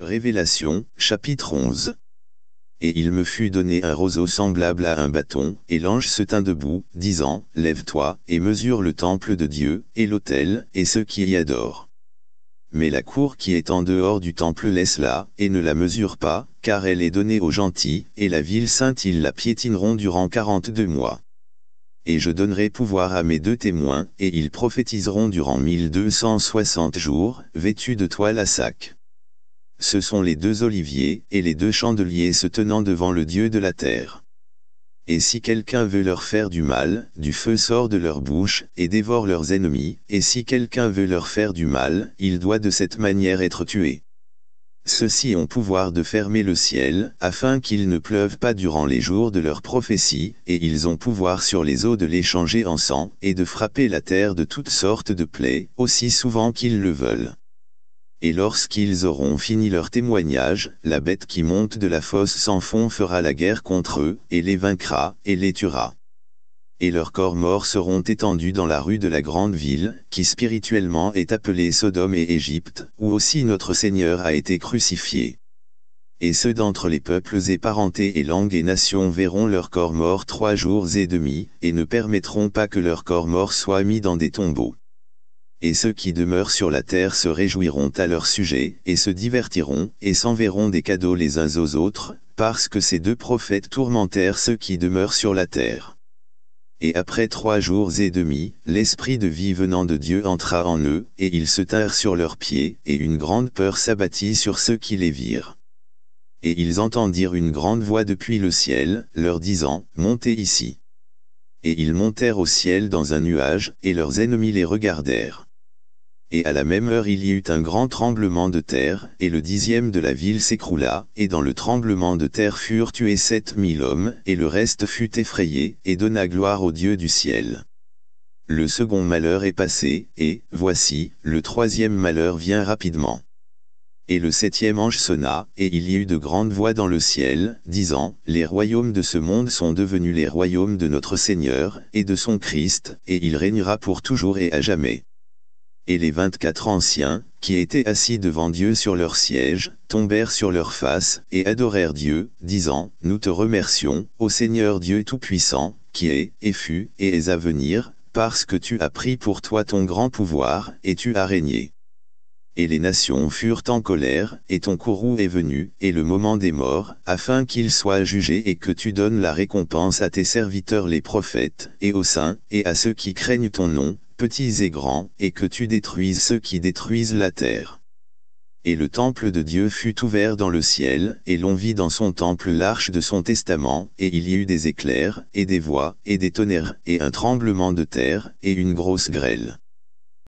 Révélation, chapitre 11 Et il me fut donné un roseau semblable à un bâton, et l'ange se tint debout, disant, Lève-toi, et mesure le temple de Dieu, et l'autel, et ceux qui y adorent. Mais la cour qui est en dehors du temple laisse-la, et ne la mesure pas, car elle est donnée aux gentils, et la ville sainte ils la piétineront durant quarante-deux mois. Et je donnerai pouvoir à mes deux témoins, et ils prophétiseront durant 1260 deux cent soixante jours, vêtus de toile à sac ce sont les deux oliviers et les deux chandeliers se tenant devant le Dieu de la terre. Et si quelqu'un veut leur faire du mal, du feu sort de leur bouche, et dévore leurs ennemis, et si quelqu'un veut leur faire du mal, il doit de cette manière être tué. Ceux-ci ont pouvoir de fermer le ciel, afin qu'il ne pleuve pas durant les jours de leur prophétie, et ils ont pouvoir sur les eaux de les changer en sang, et de frapper la terre de toutes sortes de plaies, aussi souvent qu'ils le veulent et lorsqu'ils auront fini leur témoignage, la bête qui monte de la fosse sans fond fera la guerre contre eux, et les vaincra, et les tuera. Et leurs corps morts seront étendus dans la rue de la grande ville, qui spirituellement est appelée Sodome et Égypte, où aussi notre Seigneur a été crucifié. Et ceux d'entre les peuples et parentés et langues et nations verront leurs corps morts trois jours et demi, et ne permettront pas que leurs corps morts soient mis dans des tombeaux et ceux qui demeurent sur la terre se réjouiront à leur sujet, et se divertiront, et s'enverront des cadeaux les uns aux autres, parce que ces deux prophètes tourmentèrent ceux qui demeurent sur la terre. Et après trois jours et demi, l'Esprit de vie venant de Dieu entra en eux, et ils se tinrent sur leurs pieds, et une grande peur s'abattit sur ceux qui les virent. Et ils entendirent une grande voix depuis le ciel, leur disant, Montez ici. Et ils montèrent au ciel dans un nuage, et leurs ennemis les regardèrent et à la même heure il y eut un grand tremblement de terre, et le dixième de la ville s'écroula, et dans le tremblement de terre furent tués sept mille hommes, et le reste fut effrayé, et donna gloire au Dieu du ciel. Le second malheur est passé, et, voici, le troisième malheur vient rapidement. Et le septième ange sonna, et il y eut de grandes voix dans le ciel, disant, Les royaumes de ce monde sont devenus les royaumes de notre Seigneur, et de son Christ, et il régnera pour toujours et à jamais et les vingt-quatre anciens, qui étaient assis devant Dieu sur leur siège, tombèrent sur leurs faces et adorèrent Dieu, disant, Nous te remercions, ô Seigneur Dieu Tout-Puissant, qui est, et fut, et es à venir, parce que tu as pris pour toi ton grand pouvoir, et tu as régné et les nations furent en colère, et ton courroux est venu, et le moment des morts, afin qu'ils soient jugés et que tu donnes la récompense à tes serviteurs les prophètes, et aux saints, et à ceux qui craignent ton nom, petits et grands, et que tu détruises ceux qui détruisent la terre. Et le temple de Dieu fut ouvert dans le ciel, et l'on vit dans son temple l'arche de son testament, et il y eut des éclairs, et des voix, et des tonnerres, et un tremblement de terre, et une grosse grêle.